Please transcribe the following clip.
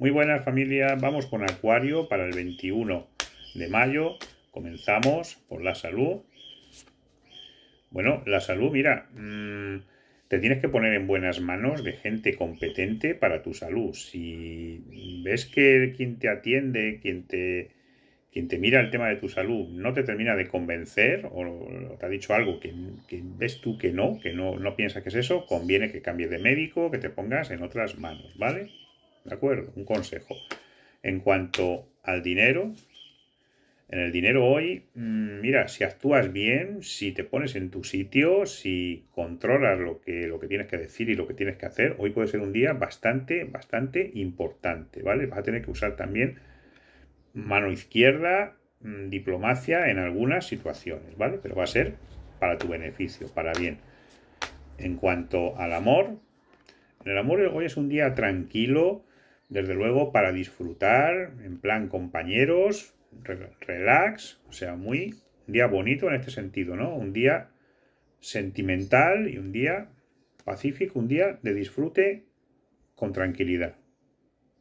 Muy buenas familia, vamos con Acuario para el 21 de mayo. Comenzamos por la salud. Bueno, la salud, mira, mm, te tienes que poner en buenas manos de gente competente para tu salud. Si ves que quien te atiende, quien te, quien te mira el tema de tu salud, no te termina de convencer o, te ha dicho algo que, ves tú que no, que no, no piensas que es eso, conviene que cambies de médico, que te pongas en otras manos, ¿vale? ¿De acuerdo? Un consejo. En cuanto al dinero, en el dinero hoy, mm, mira, si actúas bien, si te pones en tu sitio, si controlas lo que, lo que tienes que decir y lo que tienes que hacer, hoy puede ser un día bastante, bastante importante, ¿vale? Vas a tener que usar también mano izquierda, mm, diplomacia en algunas situaciones, ¿vale? Pero va a ser para tu beneficio, para bien. En cuanto al amor, en el amor hoy es un día tranquilo, desde luego para disfrutar, en plan compañeros, relax, o sea, muy un día bonito en este sentido, ¿no? Un día sentimental y un día pacífico, un día de disfrute con tranquilidad.